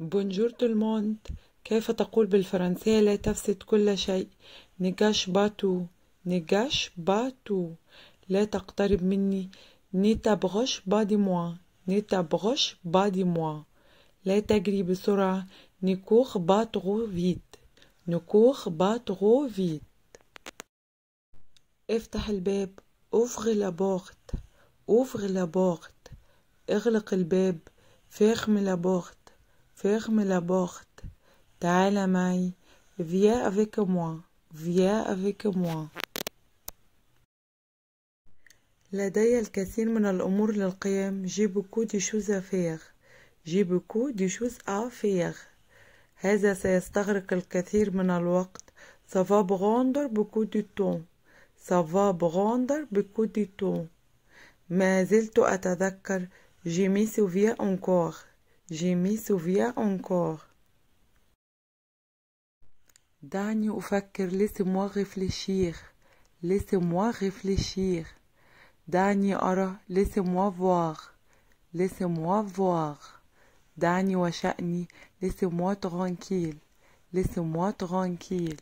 بونجور الموند كيف تقول بالفرنسية لا تفسد كل شيء نجاش باتو نجاش باتو لا تقترب مني نتابغش بادي موا نتابغش بادي موا لا تجري بسرعة نكوخ باتغو فيت نكوخ باتغو فيت افتح الباب اوفغ لابورت اوفغ لابورت اغلق الباب فاخم لابورت Ferme la porte. T'as la maille. Viens avec moi. Viens avec moi. لدي الكثير من الأمور للقيام. J'ai beaucoup de choses à faire. J'ai beaucoup de choses à faire. هذا سيستغرق الكثير من الوقت. Ça va prendre beaucoup de temps. Ça va prendre beaucoup de temps. ما زلت أتذكر. J'ai mis souviens encore. Je m'y souviens encore. ou Fakir, laissez-moi réfléchir laissez-moi réfléchir Dani laissez-moi voir laissez-moi voir ou Achani, laissez-moi tranquille laissez-moi tranquille